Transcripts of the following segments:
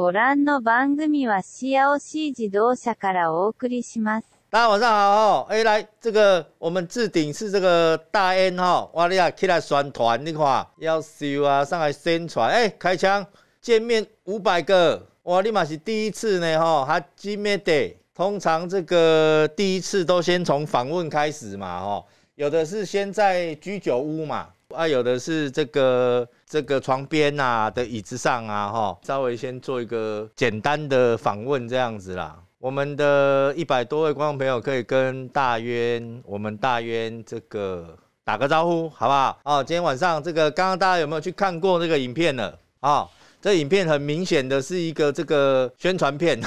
ご覧の番組は西欧市自動車からお送りします。大家晚上好，哎、来这个我们置顶是这个大 N 哈，哇起来宣传你看，要修啊，上来宣传，哎、开枪，见面五百个，哇，立马是第一次呢哈，还见面通常这个第一次都先从访问开始嘛哈，有的是先在居酒屋嘛，啊，有的是这个这个床边啊的椅子上啊，哈，稍微先做一个简单的访问这样子啦。我们的一百多位观众朋友可以跟大渊，我们大渊这个打个招呼，好不好？哦，今天晚上这个刚刚大家有没有去看过那个影片呢？啊，这影片很明显的是一个这个宣传片。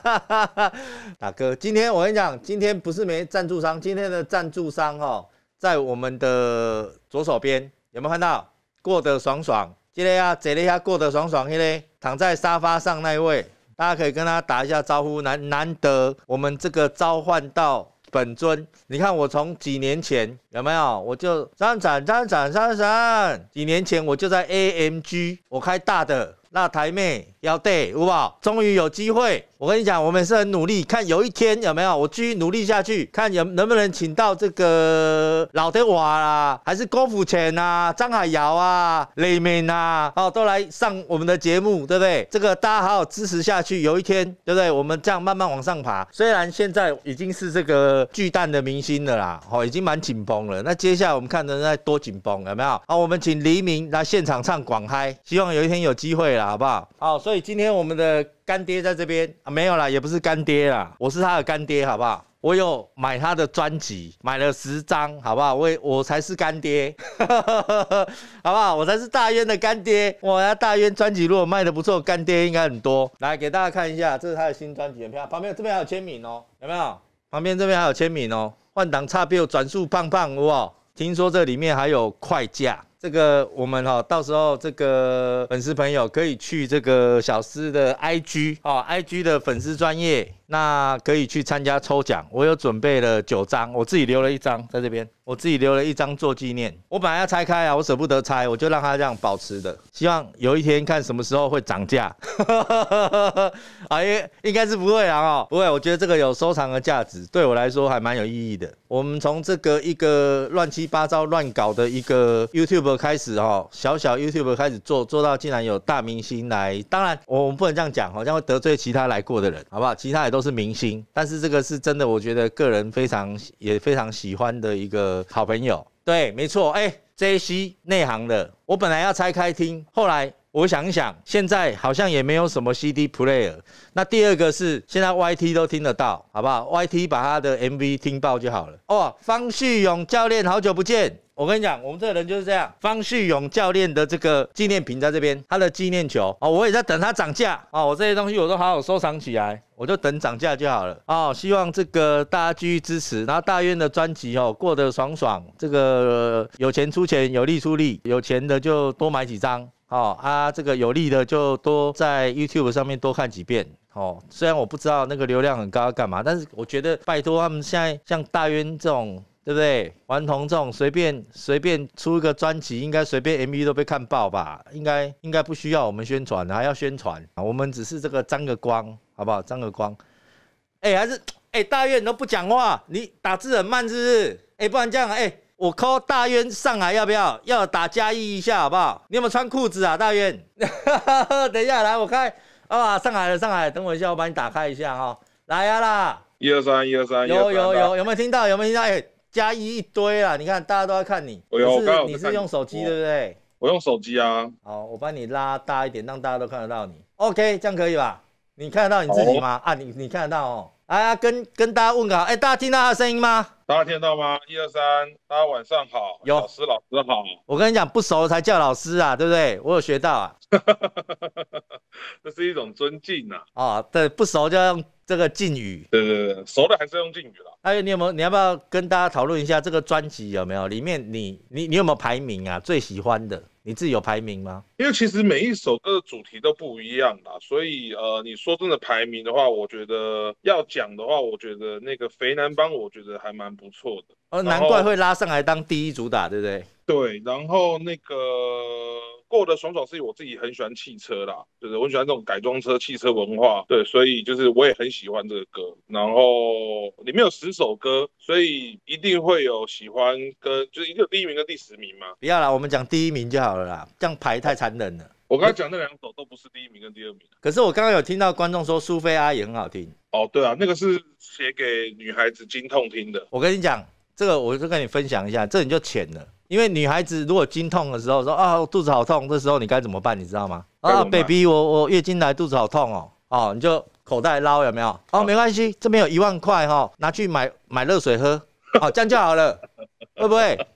大哥，今天我跟你讲，今天不是没赞助商，今天的赞助商哈。在我们的左手边有没有看到过得爽爽？这里啊，这里啊，过得爽爽，嘿里躺在沙发上那一位，大家可以跟他打一下招呼。难难得我们这个召唤到本尊，你看我从几年前有没有？我就站闪站闪站闪，几年前我就在 A M G，我开大的。那台妹要对，好不好？终于有机会，我跟你讲，我们是很努力，看有一天有没有，我继续努力下去，看有能不能请到这个老天华啦，还是郭富城啊、张海尧啊、雷明啊，哦，都来上我们的节目，对不对？这个大家好好支持下去，有一天，对不对？我们这样慢慢往上爬，虽然现在已经是这个巨蛋的明星了啦，哦，已经蛮紧绷了。那接下来我们看能在多紧绷有没有？好，我们请黎明来现场唱《广嗨》，希望有一天有机会。好不好？好，所以今天我们的干爹在这边，没有啦，也不是干爹啦，我是他的干爹，好不好？我有买他的专辑，买了十张，好不好？我我才是干爹，好不好？我才是大渊的干爹。哇，大渊专辑如果卖的不错，干爹应该很多。来给大家看一下，这是他的新专辑，很漂亮。旁边这边还有签名哦，有没有？旁边这边还有签名哦，换挡差不，转速胖胖，哇！听说这里面还有快架，这个我们哈，到时候这个粉丝朋友可以去这个小司的 I G 哦，I G 的粉丝专业，那可以去参加抽奖。我有准备了九张，我自己留了一张在这边。我自己留了一张做纪念，我本来要拆开啊，我舍不得拆，我就让它这样保持的。希望有一天看什么时候会涨价，啊应应该是不会啦哦不会，我觉得这个有收藏的价值，对我来说还蛮有意义的。我们从这个一个乱七八糟乱搞的一个 YouTube 开始哈，小小 YouTube 开始做，做到竟然有大明星来，当然我们不能这样讲，好像会得罪其他来过的人，好不好？其他也都是明星，但是这个是真的，我觉得个人非常也非常喜欢的一个。好朋友，对，没错，哎，J C 内行的，我本来要拆开听，后来我想一想，现在好像也没有什么 C D player，那第二个是现在 Y T 都听得到，好不好？Y T 把他的 M V 听爆就好了。哦，方旭勇教练，好久不见。我跟你讲，我们这个人就是这样。方旭勇教练的这个纪念品在这边，他的纪念球哦，我也在等他涨价哦。我这些东西我都好好收藏起来，我就等涨价就好了哦。希望这个大家继续支持，然后大渊的专辑哦过得爽爽。这个有钱出钱，有力出力，有钱的就多买几张哦啊，这个有力的就多在 YouTube 上面多看几遍哦。虽然我不知道那个流量很高要干嘛，但是我觉得拜托他们现在像大渊这种。对不对？玩同种随便随便出一个专辑，应该随便 MV 都被看爆吧？应该应该不需要我们宣传，还要宣传啊？我们只是这个沾个光，好不好？沾个光。哎，还是哎大院你都不讲话，你打字很慢是不是？哎，不然这样哎，我 call 大院上海要不要？要打加一一下好不好？你有没有穿裤子啊，大院？等一下来我看啊，上海的上海，等我一下，我帮你打开一下哈。来呀啦，一二三一二三，有有有有没有听到？有没有听到？哎。加一一堆啦，你看大家都在看你，我是你是用手机对不对？我用手机啊。好，我帮你拉大一点，让大家都看得到你。OK，这样可以吧？你看得到你自己吗？啊，你你看得到哦。哎呀，跟跟大家问个好，哎，大家听到他的声音吗？大家听到吗？一二三，大家晚上好。有老师老师好，我跟你讲，不熟才叫老师啊，对不对？我有学到啊。这是一种尊敬呐。啊，对，不熟就用。这个禁语，对对对，熟的还是要用禁语了。还有，你有没有，你要不要跟大家讨论一下这个专辑有没有里面你你你有没有排名啊？最喜欢的，你自己有排名吗？因为其实每一首歌的主题都不一样啦，所以呃，你说真的排名的话，我觉得要讲的话，我觉得那个肥男帮，我觉得还蛮不错的。哦，难怪会拉上来当第一主打，对不对？对，然后那个过得爽爽是我自己很喜欢汽车啦，就是我喜欢这种改装车、汽车文化，对，所以就是我也很喜。喜欢这个歌，然后里面有十首歌，所以一定会有喜欢跟就是一个第一名跟第十名嘛。不要啦，我们讲第一名就好了啦，这样排太残忍了。我刚才讲那两首都不是第一名跟第二名。可是我刚刚有听到观众说苏菲阿姨很好听哦，对啊，那个是写给女孩子经痛听的。我跟你讲，这个我就跟你分享一下，这你就浅了，因为女孩子如果经痛的时候说啊，我肚子好痛，这时候你该怎么办？你知道吗？啊，baby，我我月经来肚子好痛哦，哦，你就。口袋捞有没有？哦，没关系，这边有一万块哈，拿去买买热水喝。好，这样就好了。会不会？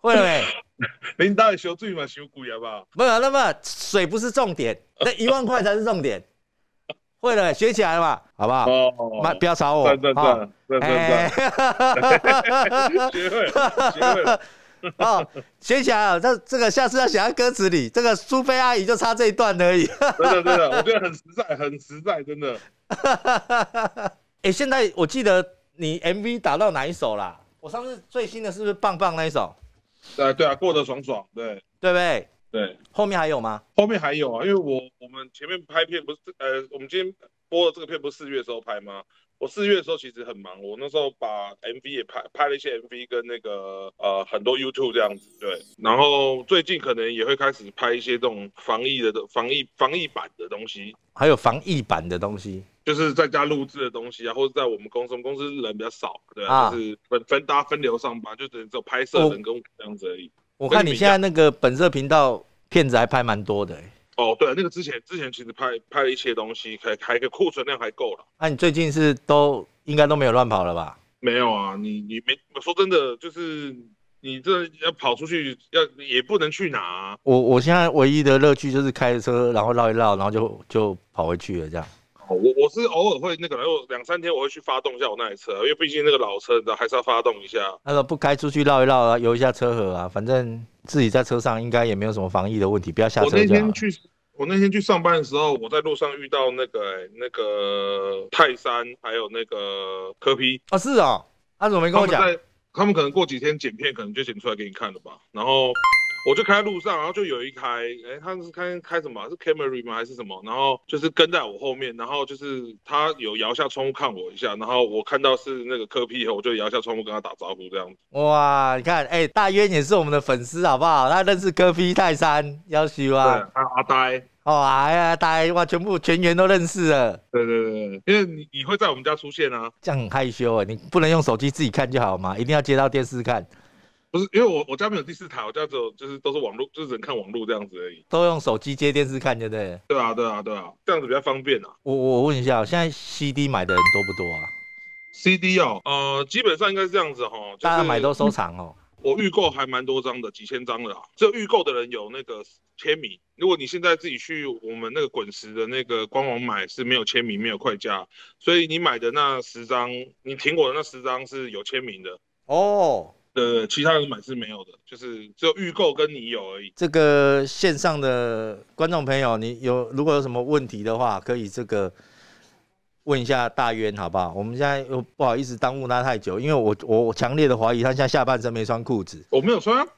会了没？领导的小嘴嘛，小鬼好不好？没有，那么水不是重点，那一万块才是重点。会了，学起来了吧？好不好？哦哦哦，不要吵我啊！啊啊啊！学会，学会。哦，谢起来，这这个下次要写在歌词里。这个苏菲阿姨就差这一段而已。真的，真的，我觉得很实在，很实在，真的。哎，现在我记得你 MV 打到哪一首啦？我上次最新的是不是棒棒那一首？对、呃，对啊，过得爽爽，对对不对？对，后面还有吗？后面还有啊，因为我我们前面拍片不是呃，我们今天播的这个片不是四月时候拍吗？我四月的时候其实很忙，我那时候把 MV 也拍拍了一些 MV，跟那个呃很多 YouTube 这样子对。然后最近可能也会开始拍一些这种防疫的、的防疫防疫版的东西，还有防疫版的东西，就是在家录制的东西啊，或者在我们公司，我们公司人比较少，对啊，就是分分大家分流上班，就只能只有拍摄人跟这样子而已。我看你现在那个本色频道片子还拍蛮多的。哦，对，那个之前之前其实拍拍了一些东西，还还个库存量还够了。那你最近是都应该都没有乱跑了吧？没有啊，你你没我说真的，就是你这要跑出去，要也不能去哪。啊。我我现在唯一的乐趣就是开着车，然后绕一绕，然后就就跑回去了这样。我我是偶尔会那个，然后两三天我会去发动一下我那台车，因为毕竟那个老车，的还是要发动一下。那个不开出去绕一绕啊，游一下车河啊，反正自己在车上应该也没有什么防疫的问题，不要下车就好我那天去，我那天去上班的时候，我在路上遇到那个那个泰山还有那个柯皮啊，是哦，他怎么没跟我讲？他们可能过几天剪片，可能就剪出来给你看了吧。然后。我就开在路上，然后就有一台，哎，他是开开什么？是 Camry 吗？还是什么？然后就是跟在我后面，然后就是他有摇下窗户看我一下，然后我看到是那个柯皮后，我就摇下窗户跟他打招呼这样子。哇，你看，哎，大渊也是我们的粉丝好不好？他认识柯皮泰山，幺喜欢，还有阿呆。哇，阿呆哇，全部全员都认识了。对对对，因为你你会在我们家出现啊，这样很害羞啊，你不能用手机自己看就好吗？一定要接到电视看。不是，因为我我家没有第四台，我家只有就是都是网络，就是只能看网络这样子而已。都用手机接电视看，对不对？对啊，对啊，对啊，这样子比较方便啊。我我问一下，现在 CD 买的人多不多啊？CD 哦，呃，基本上应该是这样子哈，大家买都收藏哦。我预购还蛮多张的，几千张的啊。这预购的人有那个签名。如果你现在自己去我们那个滚石的那个官网买，是没有签名，没有快加。所以你买的那十张，你苹果的那十张是有签名的哦。呃，其他人买是没有的，就是只有预购跟你有而已。这个线上的观众朋友，你有如果有什么问题的话，可以这个。问一下大渊好不好？我们现在又不好意思耽误他太久，因为我我我强烈的怀疑他现在下半身没穿裤子。我没有穿。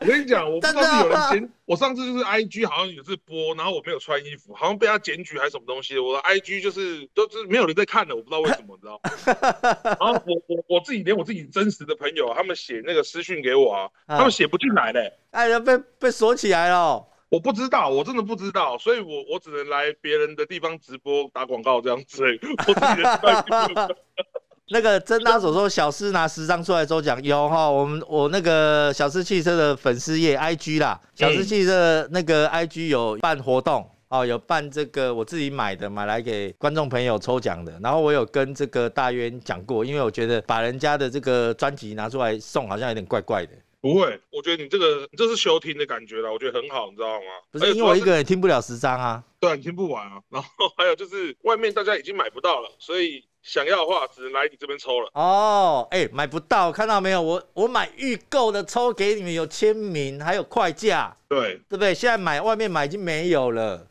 我跟你讲，我不知道是有人检，我上次就是 I G 好像有次播，然后我没有穿衣服，好像被他检举还是什么东西。我的 I G 就是都就是没有人在看的，我不知道为什么，你知道？然后我我我自己连我自己真实的朋友，他们写那个私讯给我啊，他们写不进来嘞，哎，呀，被被锁起来了。我不知道，我真的不知道，所以我我只能来别人的地方直播打广告这样子。那个，真大手说，小狮拿十张出来抽奖，有哈，我们我那个小狮汽车的粉丝页 IG 啦，小狮汽车那个 IG 有办活动哦，有办这个我自己买的买来给观众朋友抽奖的。然后我有跟这个大渊讲过，因为我觉得把人家的这个专辑拿出来送，好像有点怪怪的。不会，我觉得你这个这是休听的感觉了，我觉得很好，你知道吗？不是，因为我一个也听不了十张啊。对啊，听不完啊。然后还有就是外面大家已经买不到了，所以想要的话只能来你这边抽了。哦，哎，买不到，看到没有？我我买预购的抽给你们，有签名，还有快价，对，对不对？现在买外面买已经没有了，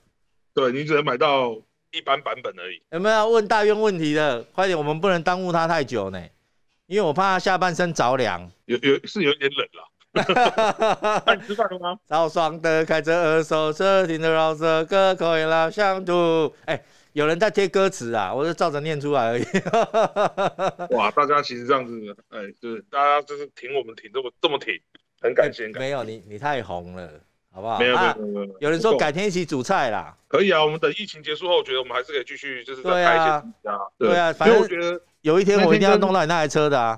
对你只能买到一般版本而已。有没有要问大院问题的？快点，我们不能耽误他太久呢。因为我怕下半身着凉，有有是有点冷了。那你吃饭了吗？赵爽的开车二手车，停车老车哥可以了，乡土哎，有人在贴歌词啊，我就照着念出来而已。哇，大家其实这样子，哎，是大家就是挺我们挺这么这么挺，很感谢。没有你，你太红了，好不好？没有没有没有。有人说改天一起煮菜啦，可以啊。我们等疫情结束后，我觉得我们还是可以继续，就是再开一些店家。对啊，所以我觉得。有一天我一定要弄到你那台车的啊！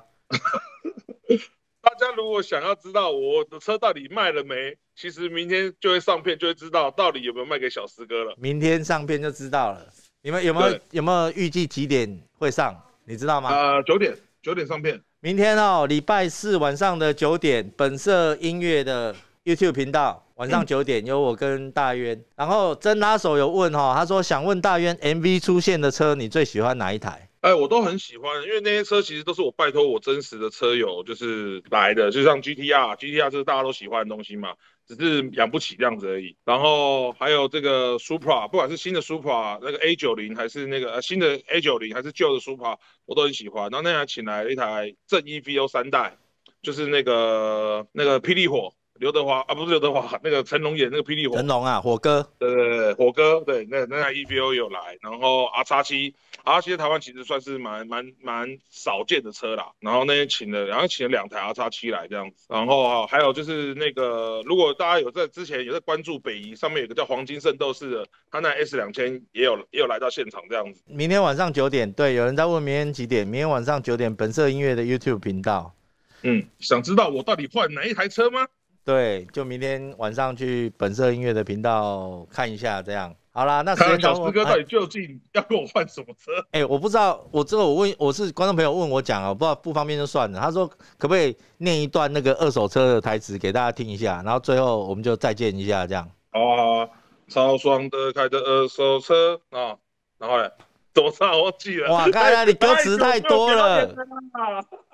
大家如果想要知道我的车到底卖了没，其实明天就会上片，就会知道到底有没有卖给小师哥了。明天上片就知道了。你们有没有有没有预计几点会上？你知道吗？呃，九点，九点上片。明天哦，礼拜四晚上的九点，本色音乐的 YouTube 频道晚上九点有我跟大渊。然后真拉手有问哦，他说想问大渊 MV 出现的车，你最喜欢哪一台？哎，我都很喜欢，因为那些车其实都是我拜托我真实的车友就是来的，就像 GTR，GTR 就是大家都喜欢的东西嘛，只是养不起这样子而已。然后还有这个 Supra，不管是新的 Supra 那个 A 九零还是那个呃新的 A 九零还是旧的 Supra，我都很喜欢。然后那还请来一台正 e v o 三代，就是那个那个霹雳火。刘德华啊，不是刘德华，那个成龙演那个《霹雳火》。成龙啊，火哥。对对对，火哥，对，那那台 EVO 有来，然后 r 七 r 在台湾其实算是蛮蛮蛮少见的车啦。然后那天请了，然后请了两台 r 七来这样子。然后啊，还有就是那个，如果大家有在之前有在关注北宜，上面有个叫黄金圣斗士的，他那 S 两千也有也有来到现场这样子。明天晚上九点，对，有人在问明天几点？明天晚上九点，本色音乐的 YouTube 频道。嗯，想知道我到底换哪一台车吗？对，就明天晚上去本色音乐的频道看一下，这样好啦。那小师哥到底究竟要跟我换什么车？哎，我不知道，我这我问我是观众朋友问我讲啊，我不知道不方便就算了。他说可不可以念一段那个二手车的台词给大家听一下，然后最后我们就再见一下，这样。好啊好啊，超爽的开的二手车啊，然后嘞多少我记了。哇，看来你歌词太多了。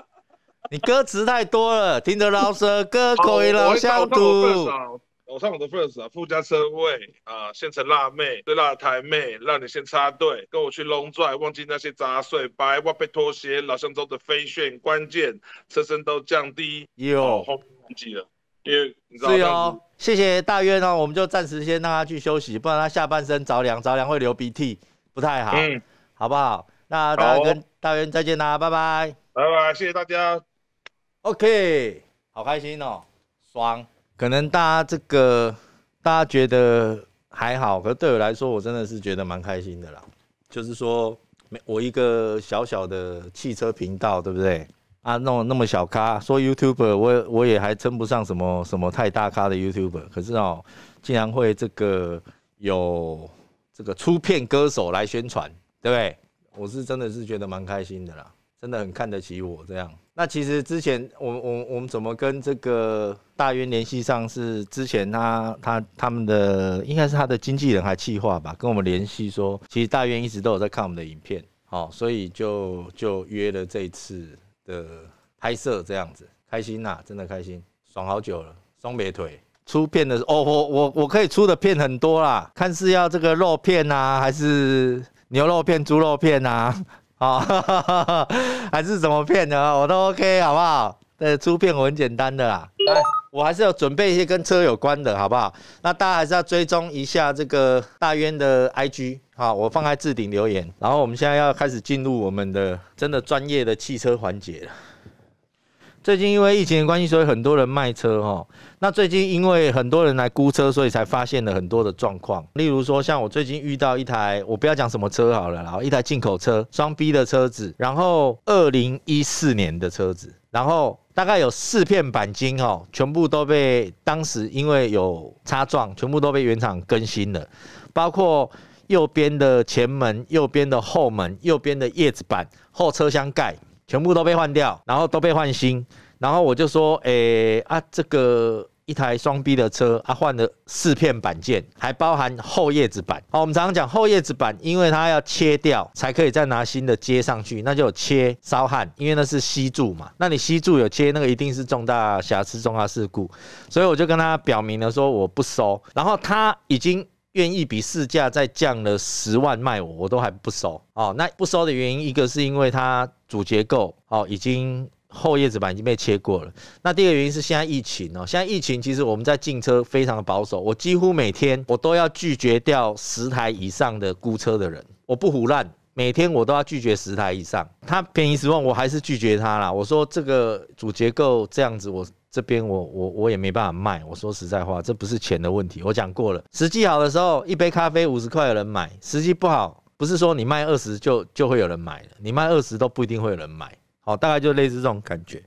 你歌词太多了，听得老舌，歌鬼老乡土。我上我的 first 啊，富家车位啊，县城辣妹对辣台妹，让你先插队，跟我去龙拽，忘记那些杂碎，白袜配拖鞋，老乡走的飞旋，关键车身都降低。有忘记了，你知对哦，谢谢大约呢，我们就暂时先让他去休息，不然他下半身着凉，着凉会流鼻涕，不太好，嗯，好不好？那大家跟大约再见啦，拜拜，拜拜，谢谢大家。OK，好开心哦，爽！可能大家这个大家觉得还好，可是对我来说，我真的是觉得蛮开心的啦。就是说，我一个小小的汽车频道，对不对？啊，弄那么小咖，说 YouTuber，我我也还称不上什么什么太大咖的 YouTuber。可是哦，竟然会这个有这个出片歌手来宣传，对不对？我是真的是觉得蛮开心的啦，真的很看得起我这样。那其实之前我我我们怎么跟这个大渊联系上？是之前他他他们的应该是他的经纪人还企划吧，跟我们联系说，其实大渊一直都有在看我们的影片，好，所以就就约了这次的拍摄这样子，开心呐，真的开心，爽好久了，双美腿出片的哦，我我我可以出的片很多啦，看是要这个肉片呐，还是牛肉片、猪肉片呐？啊，还是怎么骗的，我都 OK，好不好？对，出片我很简单的啦，来，我还是要准备一些跟车有关的，好不好？那大家还是要追踪一下这个大渊的 IG，好，我放在置顶留言。然后我们现在要开始进入我们的真的专业的汽车环节了。最近因为疫情的关系，所以很多人卖车哈。那最近因为很多人来估车，所以才发现了很多的状况。例如说，像我最近遇到一台，我不要讲什么车好了，然后一台进口车，双 B 的车子，然后二零一四年的车子，然后大概有四片钣金哈，全部都被当时因为有擦撞，全部都被原厂更新了，包括右边的前门、右边的后门、右边的叶子板、后车厢盖。全部都被换掉，然后都被换新，然后我就说，诶啊，这个一台双 B 的车，啊，换了四片板件，还包含后叶子板。好，我们常常讲后叶子板，因为它要切掉才可以再拿新的接上去，那就有切烧焊，因为那是吸柱嘛。那你吸柱有切，那个一定是重大瑕疵、重大事故，所以我就跟他表明了说，我不收。然后他已经愿意比市价再降了十万卖我，我都还不收。哦，那不收的原因，一个是因为他。主结构哦，已经后叶子板已经被切过了。那第二个原因是现在疫情哦，现在疫情其实我们在进车非常的保守，我几乎每天我都要拒绝掉十台以上的估车的人，我不胡乱，每天我都要拒绝十台以上。他便宜十万，我还是拒绝他啦。我说这个主结构这样子，我这边我我我也没办法卖。我说实在话，这不是钱的问题，我讲过了。实际好的时候，一杯咖啡五十块有人买，实际不好。不是说你卖二十就就会有人买了，你卖二十都不一定会有人买，好，大概就类似这种感觉。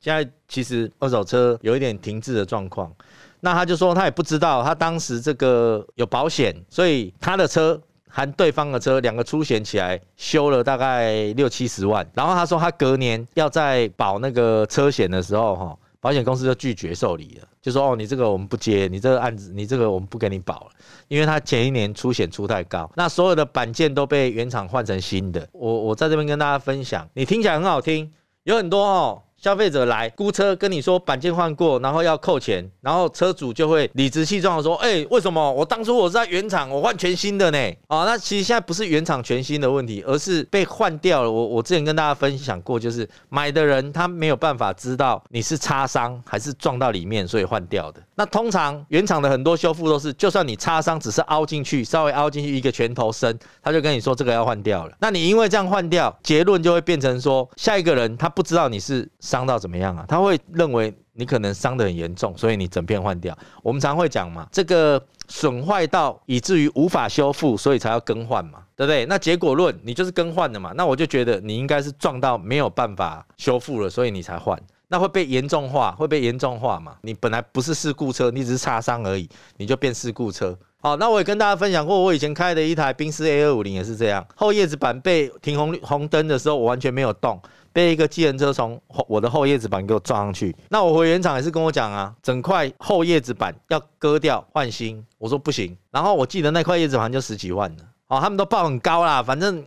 现在其实二手车有一点停滞的状况，那他就说他也不知道，他当时这个有保险，所以他的车含对方的车两个出险起来修了大概六七十万，然后他说他隔年要在保那个车险的时候哈。保险公司就拒绝受理了，就说：“哦，你这个我们不接，你这个案子，你这个我们不给你保了，因为他前一年出险出太高，那所有的板件都被原厂换成新的。”我我在这边跟大家分享，你听起来很好听，有很多哦。消费者来估车，跟你说板件换过，然后要扣钱，然后车主就会理直气壮的说：“哎，为什么？我当初我是在原厂，我换全新的呢？”哦，那其实现在不是原厂全新的问题，而是被换掉了。我我之前跟大家分享过，就是买的人他没有办法知道你是擦伤还是撞到里面，所以换掉的。那通常原厂的很多修复都是，就算你擦伤只是凹进去，稍微凹进去一个拳头深，他就跟你说这个要换掉了。那你因为这样换掉，结论就会变成说下一个人他不知道你是。伤到怎么样啊？他会认为你可能伤的很严重，所以你整片换掉。我们常会讲嘛，这个损坏到以至于无法修复，所以才要更换嘛，对不对？那结果论，你就是更换的嘛。那我就觉得你应该是撞到没有办法修复了，所以你才换。那会被严重化，会被严重化嘛？你本来不是事故车，你只是擦伤而已，你就变事故车。好，那我也跟大家分享过，我以前开的一台宾士 A 二五零也是这样，后叶子板被停红红灯的时候，我完全没有动，被一个机人车从我的后叶子板给我撞上去。那我回原厂也是跟我讲啊，整块后叶子板要割掉换新，我说不行。然后我记得那块叶子板就十几万了，哦，他们都报很高啦，反正。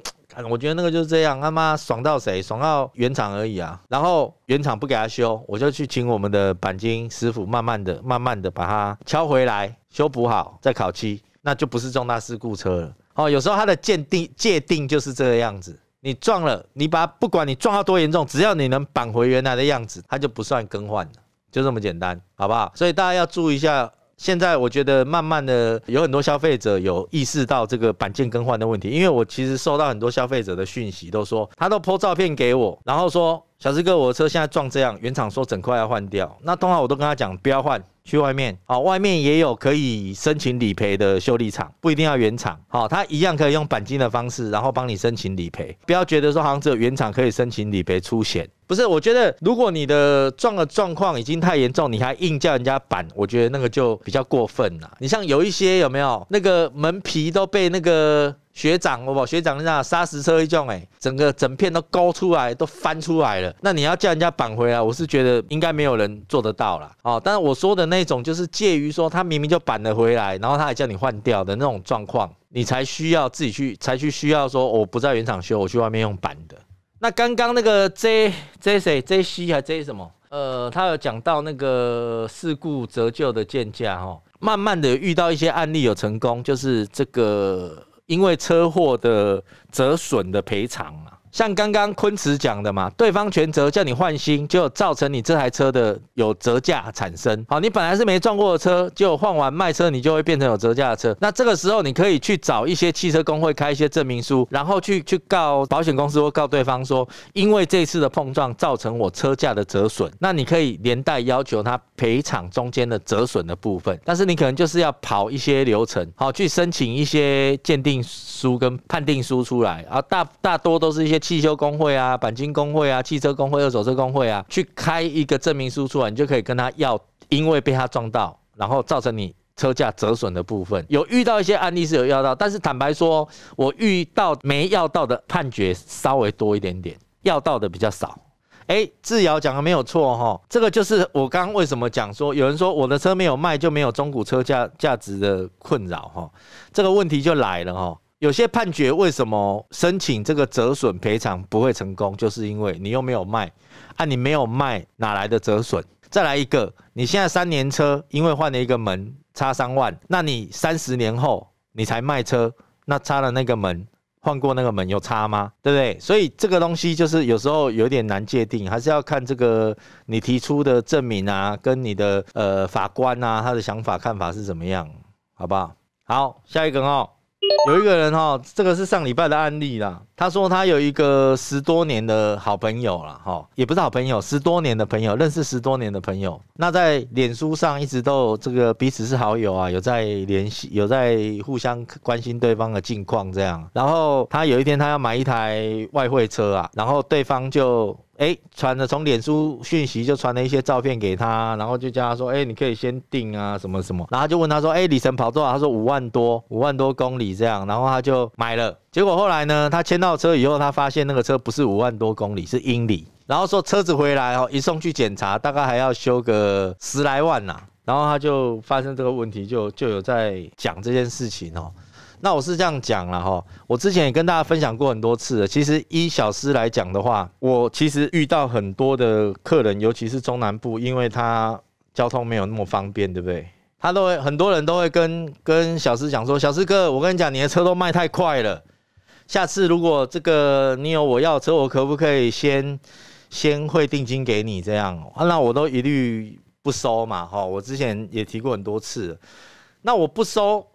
我觉得那个就是这样，他妈爽到谁爽到原厂而已啊！然后原厂不给他修，我就去请我们的钣金师傅，慢慢的、慢慢的把它敲回来，修补好再烤漆，那就不是重大事故车了。哦，有时候它的鉴定界定就是这个样子，你撞了，你把不管你撞到多严重，只要你能绑回原来的样子，它就不算更换了，就这么简单，好不好？所以大家要注意一下。现在我觉得慢慢的有很多消费者有意识到这个板件更换的问题，因为我其实收到很多消费者的讯息，都说他都拍照片给我，然后说小志哥，我的车现在撞这样，原厂说整块要换掉。那通常我都跟他讲不要换，去外面，哦，外面也有可以申请理赔的修理厂，不一定要原厂，好，他一样可以用钣金的方式，然后帮你申请理赔，不要觉得说好像只有原厂可以申请理赔出险。不是，我觉得如果你的撞的状况已经太严重，你还硬叫人家板，我觉得那个就比较过分了。你像有一些有没有那个门皮都被那个学长哦不学长那砂石车一撞，哎，整个整片都勾出来，都翻出来了。那你要叫人家板回来，我是觉得应该没有人做得到了。哦，但是我说的那种就是介于说他明明就板了回来，然后他还叫你换掉的那种状况，你才需要自己去才去需要说我不在原厂修，我去外面用板的。那刚刚那个 J J 谁 J C 还 J 什么？呃，他有讲到那个事故折旧的建价哦，慢慢的遇到一些案例有成功，就是这个因为车祸的折损的赔偿啊。像刚刚昆池讲的嘛，对方全责叫你换新，就造成你这台车的有折价产生。好，你本来是没撞过的车，就换完卖车，你就会变成有折价的车。那这个时候你可以去找一些汽车工会开一些证明书，然后去去告保险公司或告对方说，因为这次的碰撞造成我车价的折损，那你可以连带要求他赔偿中间的折损的部分。但是你可能就是要跑一些流程，好去申请一些鉴定书跟判定书出来啊，大大多都是一些。汽修工会啊，钣金工会啊，汽车工会、二手车工会啊，去开一个证明书出来，你就可以跟他要，因为被他撞到，然后造成你车价折损的部分，有遇到一些案例是有要到，但是坦白说，我遇到没要到的判决稍微多一点点，要到的比较少。哎，志尧讲的没有错哈，这个就是我刚刚为什么讲说，有人说我的车没有卖就没有中古车价价值的困扰哈，这个问题就来了哈。有些判决为什么申请这个折损赔偿不会成功，就是因为你又没有卖啊，你没有卖哪来的折损？再来一个，你现在三年车，因为换了一个门差三万，那你三十年后你才卖车，那差了那个门换过那个门有差吗？对不对？所以这个东西就是有时候有点难界定，还是要看这个你提出的证明啊，跟你的呃法官啊他的想法看法是怎么样，好不好？好，下一个哦。有一个人哈，这个是上礼拜的案例啦。他说他有一个十多年的好朋友了，哈，也不是好朋友，十多年的朋友，认识十多年的朋友。那在脸书上一直都这个彼此是好友啊，有在联系，有在互相关心对方的近况这样。然后他有一天他要买一台外汇车啊，然后对方就哎传了从脸书讯息就传了一些照片给他，然后就叫他说，哎，你可以先订啊，什么什么。然后就问他说，哎，里程跑多少？他说五万多，五万多公里这样。然后他就买了，结果后来呢，他签到。到车以后，他发现那个车不是五万多公里，是英里。然后说车子回来哦，一送去检查，大概还要修个十来万呐。然后他就发生这个问题，就就有在讲这件事情哦。那我是这样讲了哈，我之前也跟大家分享过很多次了。其实以小司来讲的话，我其实遇到很多的客人，尤其是中南部，因为他交通没有那么方便，对不对？他都会很多人都会跟跟小司讲说，小司哥，我跟你讲，你的车都卖太快了。下次如果这个你有我要车，我可不可以先先汇定金给你？这样，那我都一律不收嘛，哈！我之前也提过很多次，那我不收，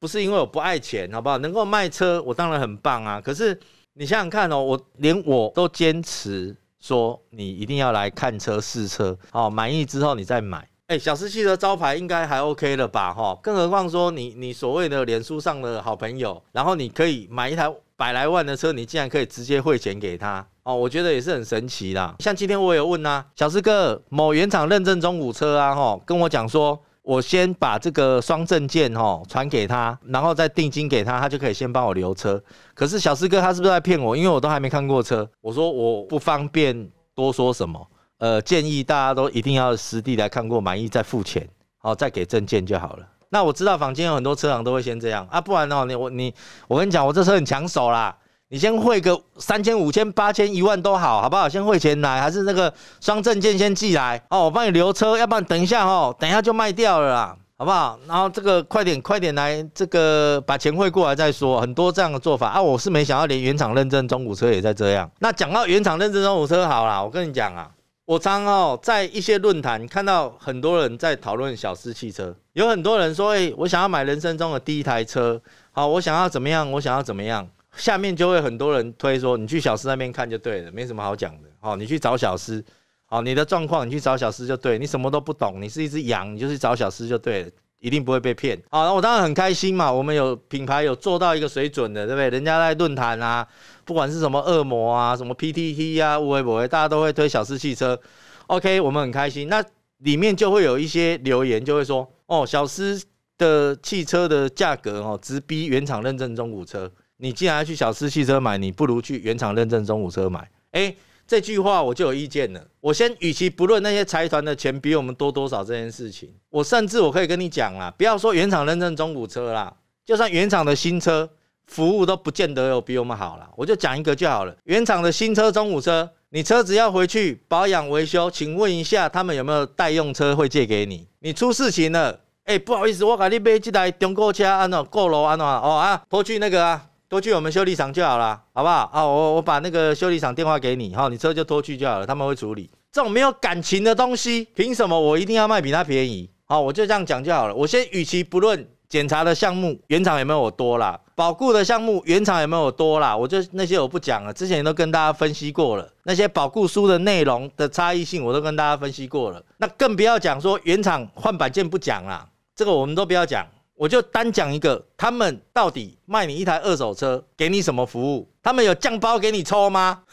不是因为我不爱钱，好不好？能够卖车，我当然很棒啊。可是你想想看哦，我连我都坚持说，你一定要来看车试车，哦，满意之后你再买。哎，小四汽车招牌应该还 OK 了吧，哈？更何况说你你所谓的脸书上的好朋友，然后你可以买一台。百来万的车，你竟然可以直接汇钱给他哦，我觉得也是很神奇啦。像今天我有问啊，小四哥某原厂认证中古车啊，哈，跟我讲说，我先把这个双证件哈传给他，然后再定金给他，他就可以先帮我留车。可是小四哥他是不是在骗我？因为我都还没看过车，我说我不方便多说什么。呃，建议大家都一定要实地来看过，满意再付钱，好再给证件就好了。那我知道，坊间有很多车行都会先这样啊，不然呢，你我你，我跟你讲，我这车很抢手啦，你先汇个三千、五千、八千、一万都好，好不好？先汇钱来，还是那个双证件先寄来？哦，我帮你留车，要不然等一下哦，等一下就卖掉了啦，好不好？然后这个快点快点来，这个把钱汇过来再说。很多这样的做法啊，我是没想到连原厂认证中古车也在这样。那讲到原厂认证中古车好啦，我跟你讲啊。我常哦，在一些论坛看到很多人在讨论小狮汽车，有很多人说：“哎，我想要买人生中的第一台车，好，我想要怎么样？我想要怎么样？”下面就会很多人推说：“你去小狮那边看就对了，没什么好讲的。”好，你去找小狮。好，你的状况你去找小狮就对，你什么都不懂，你是一只羊，你就去找小狮就对了。一定不会被骗好，那我当然很开心嘛。我们有品牌有做到一个水准的，对不对？人家在论坛啊，不管是什么恶魔啊、什么 PTT 啊、乌龟不龟，大家都会推小狮汽车。OK，我们很开心。那里面就会有一些留言，就会说哦，小狮的汽车的价格哦，直逼原厂认证中古车。你既然去小狮汽车买，你不如去原厂认证中古车买。哎。这句话我就有意见了。我先与其不论那些财团的钱比我们多多少这件事情，我甚至我可以跟你讲啦，不要说原厂认证中古车啦，就算原厂的新车服务都不见得有比我们好了。我就讲一个就好了，原厂的新车中古车，你车子要回去保养维修，请问一下他们有没有代用车会借给你？你出事情了，哎，不好意思，我给你买这台中国车，安诺过路安诺哦啊，拖去那个啊。拖去我们修理厂就好了，好不好？啊，我我把那个修理厂电话给你，哈，你车就拖去就好了，他们会处理。这种没有感情的东西，凭什么我一定要卖比他便宜？好，我就这样讲就好了。我先与其不论检查的项目原厂有没有我多啦，保固的项目原厂有没有我多啦，我就那些我不讲了。之前也都跟大家分析过了，那些保固书的内容的差异性我都跟大家分析过了。那更不要讲说原厂换板件不讲啦，这个我们都不要讲。我就单讲一个，他们到底卖你一台二手车给你什么服务？他们有酱包给你抽吗？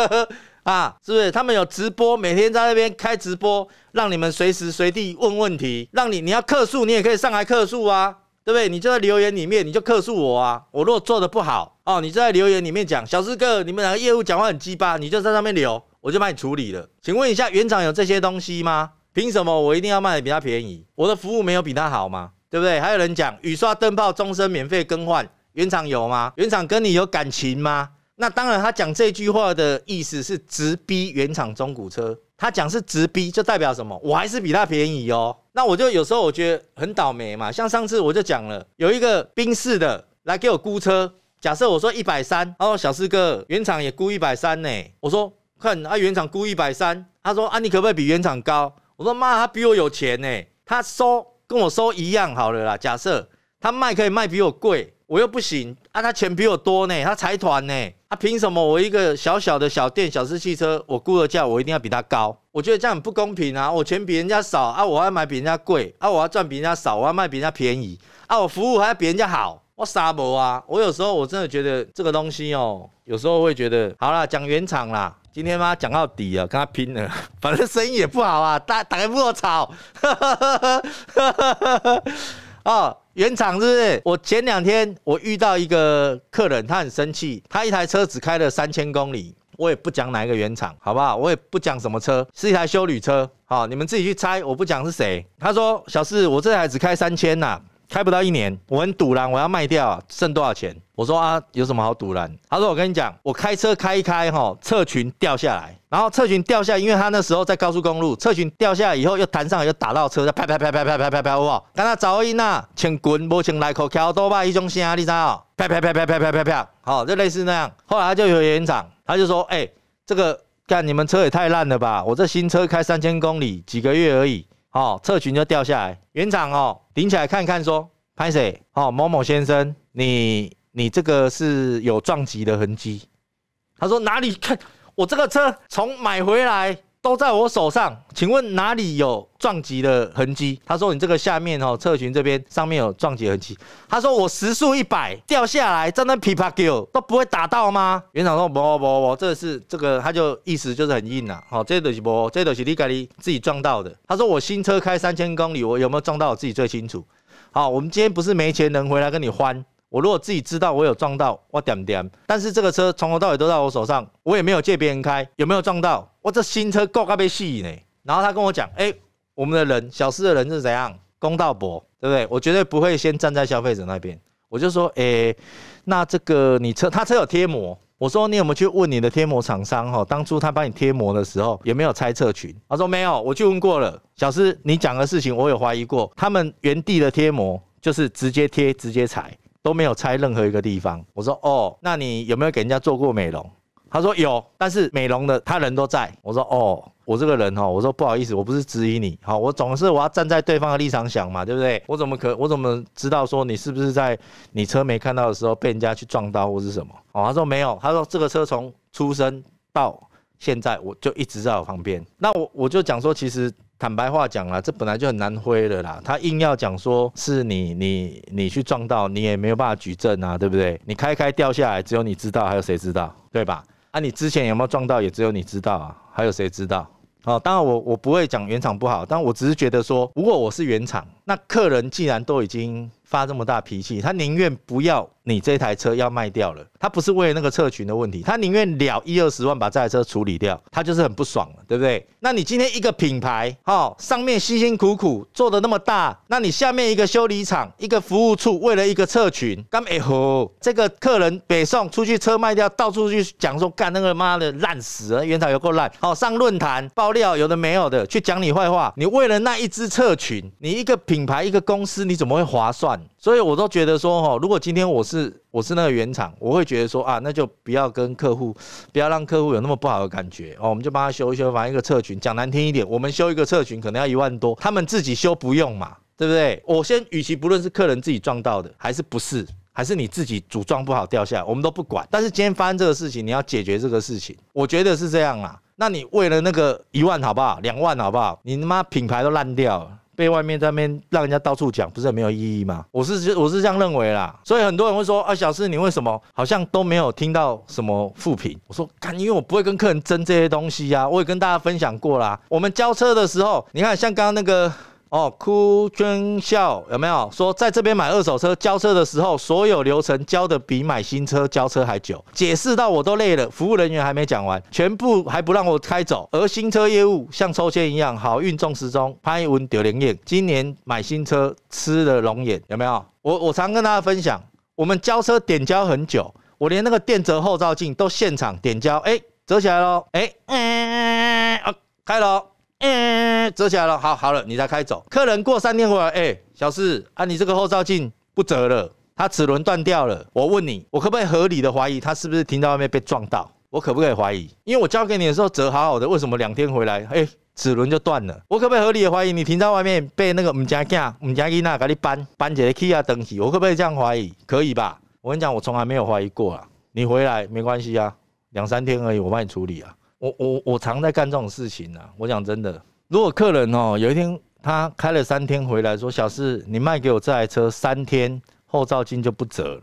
啊，是不是？他们有直播，每天在那边开直播，让你们随时随地问问题，让你你要客诉，你也可以上来客诉啊，对不对？你就在留言里面，你就客诉我啊。我如果做的不好哦，你就在留言里面讲，小师哥，你们两个业务讲话很鸡巴，你就在上面留，我就帮你处理了。请问一下，原厂有这些东西吗？凭什么我一定要卖的比他便宜？我的服务没有比他好吗？对不对？还有人讲雨刷灯泡终身免费更换，原厂有吗？原厂跟你有感情吗？那当然，他讲这句话的意思是直逼原厂中古车。他讲是直逼，就代表什么？我还是比他便宜哦。那我就有时候我觉得很倒霉嘛。像上次我就讲了，有一个宾士的来给我估车，假设我说一百三，然小四哥原厂也估一百三呢。我说看啊，原厂估一百三，他说啊，你可不可以比原厂高？我说妈，他比我有钱呢，他收。跟我收一样好了啦。假设他卖可以卖比我贵，我又不行啊。他钱比我多呢，他财团呢，他凭什么我一个小小的小店、小吃汽车，我估的价我一定要比他高？我觉得这样很不公平啊。我钱比人家少啊，我要买比人家贵啊，我要赚比人家少，我要卖比人家便宜啊，我服务还要比人家好，我傻不啊？我有时候我真的觉得这个东西哦，有时候会觉得好啦，讲原厂啦。今天嘛讲到底了，跟他拼了，反正生意也不好啊，大打开幕吵，哦，原厂是不是？我前两天我遇到一个客人，他很生气，他一台车只开了三千公里，我也不讲哪一个原厂，好不好？我也不讲什么车，是一台修旅车，好，你们自己去猜，我不讲是谁。他说小四，我这台只开三千呐。开不到一年，我很堵了，我要卖掉，剩多少钱？我说啊，有什么好堵的？他说我跟你讲，我开车开一开，哈，侧裙掉下来，然后侧裙掉下，因为他那时候在高速公路，侧裙掉下以后又弹上来，又打到车，再啪啪啪啪啪啪啪啪，好刚才找我一拿钱滚，没请来口桥多吧，一种新你知道？啪啪啪啪啪啪啪啪，好，就类似那样。后来他就有原厂，他就说，哎，这个干你们车也太烂了吧，我这新车开三千公里，几个月而已。哦，侧裙就掉下来，园长哦，顶起来看一看，说拍谁？哦，某某先生，你你这个是有撞击的痕迹。他说哪里看？我这个车从买回来。都在我手上，请问哪里有撞击的痕迹？他说：“你这个下面哦，侧裙这边上面有撞击痕迹。”他说：“我时速一百掉下来，在的皮帕球都不会打到吗？”原厂说：“不不不，这是这个，他就意思就是很硬啊。好，这都是不，这都是你家里自己撞到的。”他说：“我新车开三千公里，我有没有撞到？我自己最清楚。”好，我们今天不是没钱能回来跟你换。我如果自己知道我有撞到，我点点。但是这个车从头到尾都在我手上，我也没有借别人开，有没有撞到？我这新车够该被吸引呢。然后他跟我讲，哎，我们的人小事的人是怎样公道博，对不对？我绝对不会先站在消费者那边。我就说，哎，那这个你车他车有贴膜，我说你有没有去问你的贴膜厂商？哈，当初他帮你贴膜的时候有没有猜测群？他说没有，我去问过了。小司，你讲的事情我有怀疑过，他们原地的贴膜就是直接贴直接踩。都没有拆任何一个地方。我说哦，那你有没有给人家做过美容？他说有，但是美容的他人都在。我说哦，我这个人哈，我说不好意思，我不是质疑你，好，我总是我要站在对方的立场想嘛，对不对？我怎么可我怎么知道说你是不是在你车没看到的时候被人家去撞到或是什么？哦，他说没有，他说这个车从出生到现在我就一直在我旁边。那我我就讲说，其实。坦白话讲啦，这本来就很难灰的啦。他硬要讲说是你你你去撞到，你也没有办法举证啊，对不对？你开开掉下来，只有你知道，还有谁知道？对吧？啊，你之前有没有撞到，也只有你知道，啊，还有谁知道？哦，当然我我不会讲原厂不好，但我只是觉得说，如果我是原厂，那客人既然都已经。发这么大脾气，他宁愿不要你这台车要卖掉了，他不是为了那个车群的问题，他宁愿了一二十万把这台车处理掉，他就是很不爽了，对不对？那你今天一个品牌，好，上面辛辛苦苦做的那么大，那你下面一个修理厂、一个服务处，为了一个策群，干哎吼，这个客人北送出去车卖掉，到处去讲说干那个妈的烂死了，原厂有够烂，好上论坛爆料，有的没有的去讲你坏话，你为了那一只策群，你一个品牌一个公司，你怎么会划算？所以我都觉得说哦，如果今天我是我是那个原厂，我会觉得说啊，那就不要跟客户，不要让客户有那么不好的感觉哦，我们就帮他修一修，反正一个侧裙，讲难听一点，我们修一个侧裙可能要一万多，他们自己修不用嘛，对不对？我先，与其不论是客人自己撞到的，还是不是，还是你自己组装不好掉下来，我们都不管。但是今天发生这个事情，你要解决这个事情，我觉得是这样啊。那你为了那个一万好不好，两万好不好，你他妈品牌都烂掉。被外面在那边让人家到处讲，不是没有意义吗？我是我是这样认为啦，所以很多人会说啊，小四你为什么好像都没有听到什么复评？我说，干，因为我不会跟客人争这些东西呀。我也跟大家分享过啦，我们交车的时候，你看像刚刚那个。哦，哭尊笑有没有说，在这边买二手车交车的时候，所有流程交的比买新车交车还久？解释到我都累了，服务人员还没讲完，全部还不让我开走。而新车业务像抽签一样，好运重时钟，潘一文丢莲叶，今年买新车吃了龙眼有没有？我我常跟大家分享，我们交车点交很久，我连那个电折后照镜都现场点交，哎，折起来喽，哎，嗯，啊，开喽。哎，折起来了，好，好了，你再开走。客人过三天回来，哎，小四啊，你这个后照镜不折了，它齿轮断掉了。我问你，我可不可以合理的怀疑他是不是停在外面被撞到？我可不可以怀疑？因为我交给你的时候折好好的，为什么两天回来，哎，齿轮就断了？我可不可以合理的怀疑你停在外面被那个唔加吴唔加那咖你搬搬 key 啊东西？我可不可以这样怀疑？可以吧？我跟你讲，我从来没有怀疑过啊。你回来没关系啊，两三天而已，我帮你处理啊。我我我常在干这种事情呢。我讲真的，如果客人哦有一天他开了三天回来说：“小四，你卖给我这台车三天后照镜就不折了。”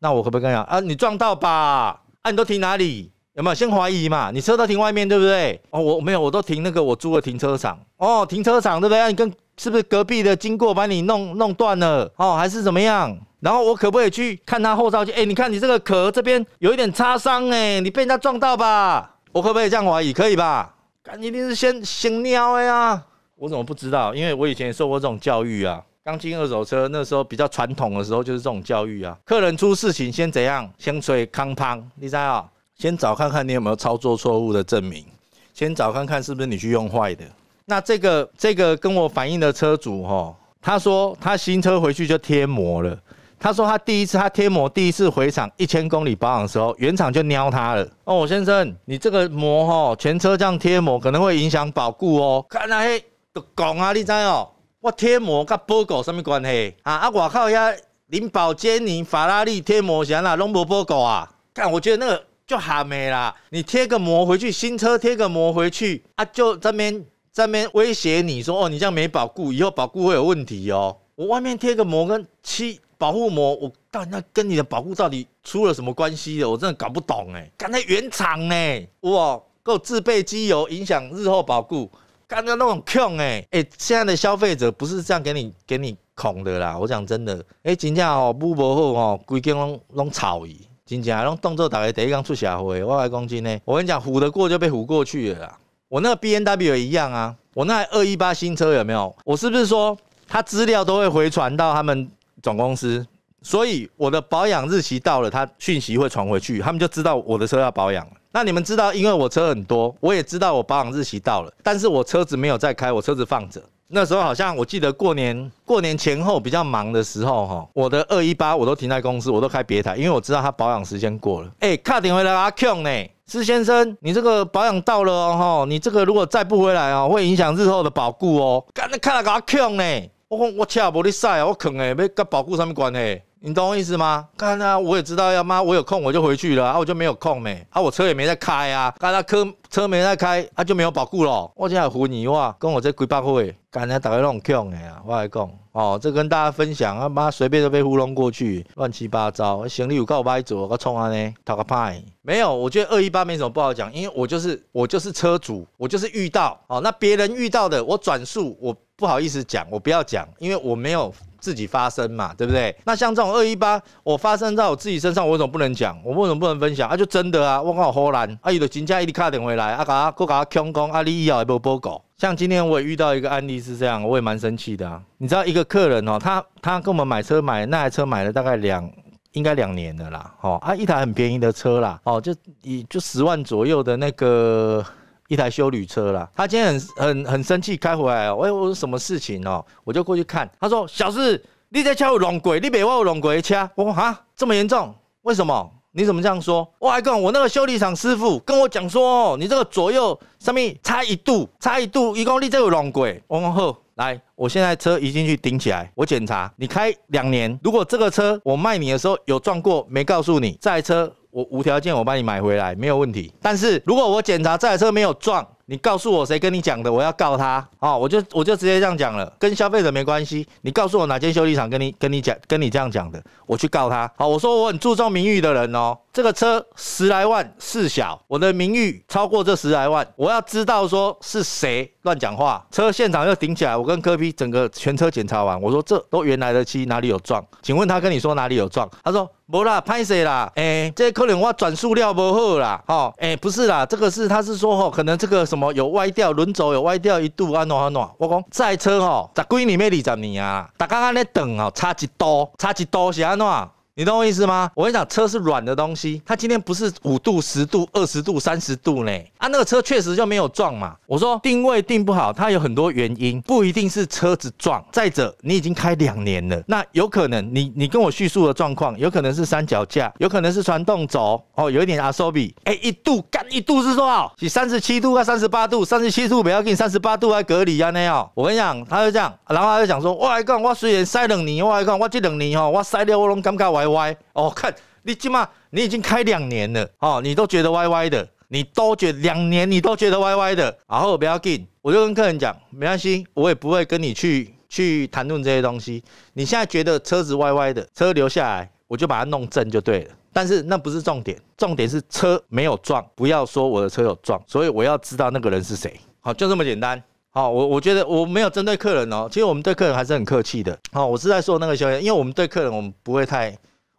那我可不可以跟讲啊？你撞到吧？啊，你都停哪里？有没有先怀疑嘛？你车都停外面对不对？哦，我没有，我都停那个我租的停车场哦，停车场对不对？你跟是不是隔壁的经过把你弄弄断了哦，还是怎么样？然后我可不可以去看他后照镜？哎，你看你这个壳这边有一点擦伤哎，你被人家撞到吧？我可不可以这样怀疑？可以吧？但一定是先先尿的呀！我怎么不知道？因为我以前也受过这种教育啊。刚进二手车那时候比较传统的时候，就是这种教育啊。客人出事情先怎样？先催康康，你三啊，先找看看你有没有操作错误的证明，先找看看是不是你去用坏的。那这个这个跟我反映的车主哈，他说他新车回去就贴膜了。他说他第一次他贴膜，第一次回厂一千公里保养的时候，原厂就瞄他了。哦，我先生，你这个膜哈，全车这样贴膜可能会影响保固哦。看那些都讲啊，你知哦，我贴膜跟保固什么关系啊？啊，我靠呀，林宝坚尼、法拉利贴膜，显然弄不保固啊。看，我觉得那个就哈美啦，你贴个膜回去，新车贴个膜回去啊，就这边这边威胁你说哦，你这样没保固，以后保固会有问题哦。我外面贴个膜跟漆保护膜，我到底要跟你的保护到底出了什么关系的？我真的搞不懂哎！刚才原厂哎，哇，够自备机油影响日后保护，刚才那种坑哎哎，现在的消费者不是这样给你给你恐的啦。我讲真的，哎，真正哦不保护哦，规根拢拢吵伊，真正啊，拢动作打概第一刚出社火，我来讲真呢。我跟你讲，唬得过就被唬过去了。啦。我那个 B N W 也一样啊，我那二一八新车有没有？我是不是说它资料都会回传到他们？总公司，所以我的保养日期到了，他讯息会传回去，他们就知道我的车要保养。那你们知道，因为我车很多，我也知道我保养日期到了，但是我车子没有在开，我车子放着。那时候好像我记得过年过年前后比较忙的时候哈，我的二一八我都停在公司，我都开别台，因为我知道它保养时间过了。哎，卡点回来阿 Q 呢，施先生，你这个保养到了哦，你这个如果再不回来哦，会影响日后的保固哦。刚那看了个 Q 呢。我讲，我车无你驶啊，我扛诶，要甲保护啥物关系？你懂我意思吗？看啊，我也知道要妈，我有空我就回去了，啊，我就没有空没，啊，我车也没在开啊，看他车车没在开，他就没有保护了。我现在唬你哇，跟我这鬼把会，刚才打开那种穷哎呀，我来讲哦，这跟大家分享啊，妈随便都被糊弄过去，乱七八糟，行李我搞歪左，我冲啊呢，讨个屁！没有，我觉得二一八没什么不好讲，因为我就是我就是车主，我就是遇到哦，那别人遇到的，我转述我不好意思讲，我不要讲，因为我没有。自己发生嘛，对不对？那像这种二一八，我发生在我自己身上，我为什么不能讲？我为什么不能分享？啊，就真的啊！我靠，好难啊，有的金价一卡跌回来啊，搞啊，搞啊，空讲，啊，你一有一有波狗。像今天我也遇到一个案例是这样，我也蛮生气的啊。你知道一个客人哦，他他跟我们买车买那台车买了大概两应该两年的啦，哦，啊一台很便宜的车啦，哦，就以就十万左右的那个。一台修旅车啦。他今天很很很生气，开回来，哎，我说什么事情哦？我就过去看，他说：“小四，你在敲我龙鬼，你别挖我龙的车，我说：“啊，这么严重？为什么？你怎么这样说？”我还讲，我那个修理厂师傅跟我讲说：“哦，你这个左右上面差一度，差一度一共你这有龙鬼。我后来，我现在车移进去顶起来，我检查，你开两年，如果这个车我卖你的时候有撞过没告诉你，台车。我无条件，我帮你买回来，没有问题。但是如果我检查这台车没有撞，你告诉我谁跟你讲的，我要告他哦，我就我就直接这样讲了，跟消费者没关系。你告诉我哪间修理厂跟你跟你讲跟你这样讲的，我去告他。好，我说我很注重名誉的人哦。这个车十来万事小，我的名誉超过这十来万，我要知道说是谁乱讲话。车现场又顶起来，我跟科比整个全车检查完，我说这都原来的漆哪里有撞？请问他跟你说哪里有撞？他说不啦，拍谁啦？哎，这可能我转塑料不好啦，哈，哎不是啦，这个是他是说哈，可能这个什么有歪掉，轮轴有歪掉一度啊，哪啊哪？我讲这台车哈，十几年没二十年啊，大家安尼等哦，差一刀，差一刀是安哪？你懂我意思吗？我跟你讲，车是软的东西，它今天不是五度、十度、二十度、三十度呢？啊，那个车确实就没有撞嘛。我说定位定不好，它有很多原因，不一定是车子撞。再者，你已经开两年了，那有可能你你跟我叙述的状况，有可能是三脚架，有可能是传动轴哦，有一点阿 s o b 哎，一度干一度是多少？你三十七度啊，三十八度，三十七度不要给你三十八度啊，隔离啊那样。我跟你讲，他就这样，然后他就讲说，我来讲，我虽然塞两年，我来讲，我这两年哦，我塞掉我拢感觉我。歪哦，看你起码你已经开两年了哦，你都觉得歪歪的，你都觉两年你都觉得歪歪的，然后不要进，我就跟客人讲，没关系，我也不会跟你去去谈论这些东西。你现在觉得车子歪歪的，车留下来，我就把它弄正就对了。但是那不是重点，重点是车没有撞，不要说我的车有撞，所以我要知道那个人是谁。好，就这么简单。好，我我觉得我没有针对客人哦，其实我们对客人还是很客气的。好，我是在说那个消息，因为我们对客人我们不会太。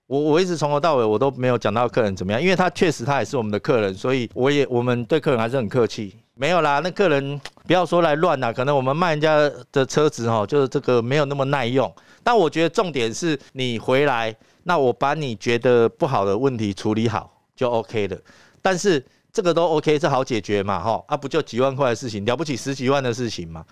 我我一直从头到尾我都没有讲到客人怎么样，因为他确实他也是我们的客人，所以我也我们对客人还是很客气，没有啦。那客人不要说来乱啦，可能我们卖人家的车子哈，就是这个没有那么耐用。但我觉得重点是你回来，那我把你觉得不好的问题处理好就 OK 的。但是这个都 OK，这好解决嘛哈？啊，不就几万块的事情了不起，十几万的事情嘛。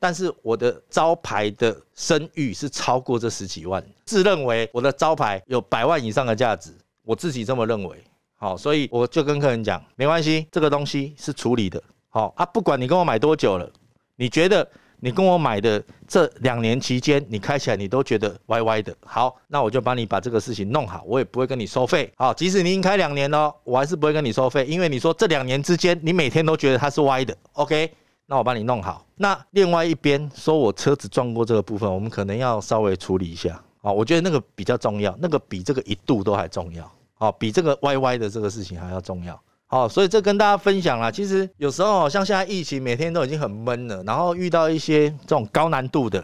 但是我的招牌的声誉是超过这十几万，自认为我的招牌有百万以上的价值，我自己这么认为。好，所以我就跟客人讲，没关系，这个东西是处理的。好，啊，不管你跟我买多久了，你觉得你跟我买的这两年期间，你开起来你都觉得歪歪的，好，那我就帮你把这个事情弄好，我也不会跟你收费。好，即使你开两年了，我还是不会跟你收费，因为你说这两年之间，你每天都觉得它是歪的，OK。那我帮你弄好。那另外一边说，我车子撞过这个部分，我们可能要稍微处理一下啊。我觉得那个比较重要，那个比这个一度都还重要啊，比这个歪歪的这个事情还要重要。好，所以这跟大家分享啦。其实有时候像现在疫情，每天都已经很闷了，然后遇到一些这种高难度的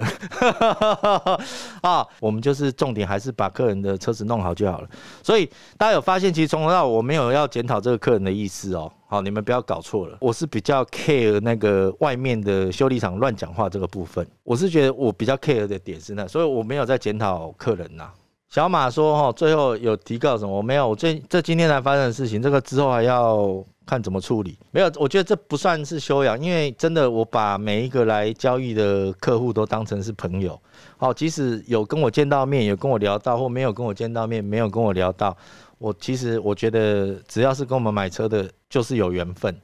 啊，我们就是重点还是把客人的车子弄好就好了。所以大家有发现，其实从头到尾我没有要检讨这个客人的意思哦。好，你们不要搞错了，我是比较 care 那个外面的修理厂乱讲话这个部分。我是觉得我比较 care 的点是那，所以我没有在检讨客人呐。小马说：“哈，最后有提告什么？没有，我最这今天才发生的事情，这个之后还要看怎么处理。没有，我觉得这不算是修养，因为真的我把每一个来交易的客户都当成是朋友。好，即使有跟我见到面，有跟我聊到，或没有跟我见到面，没有跟我聊到，我其实我觉得只要是跟我们买车的，就是有缘分。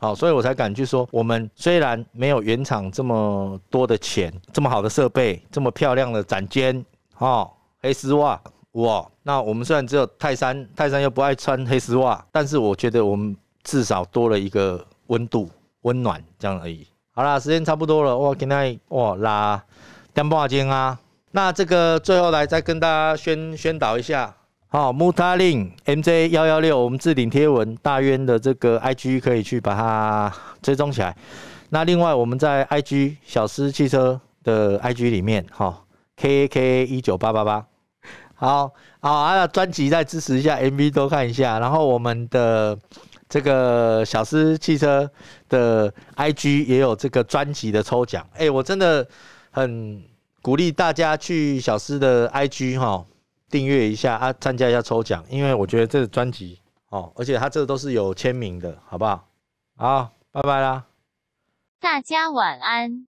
好，所以我才敢去说，我们虽然没有原厂这么多的钱，这么好的设备，这么漂亮的展间，哦。”黑丝袜哇！那我们虽然只有泰山，泰山又不爱穿黑丝袜，但是我觉得我们至少多了一个温度温暖，这样而已。好啦，时间差不多了，我跟天家哇拉干巴筋啊。那这个最后来再跟大家宣宣导一下，好，穆塔令 M J 幺幺六，我们置顶贴文，大渊的这个 I G 可以去把它追踪起来。那另外我们在 I G 小狮汽车的 I G 里面，哈 K A K 一九八八八。好好，啊，专辑再支持一下，MV 多看一下，然后我们的这个小思汽车的 IG 也有这个专辑的抽奖，哎，我真的很鼓励大家去小思的 IG 哈订阅一下啊，参加一下抽奖，因为我觉得这个专辑哦，而且它这都是有签名的，好不好？好，拜拜啦，大家晚安。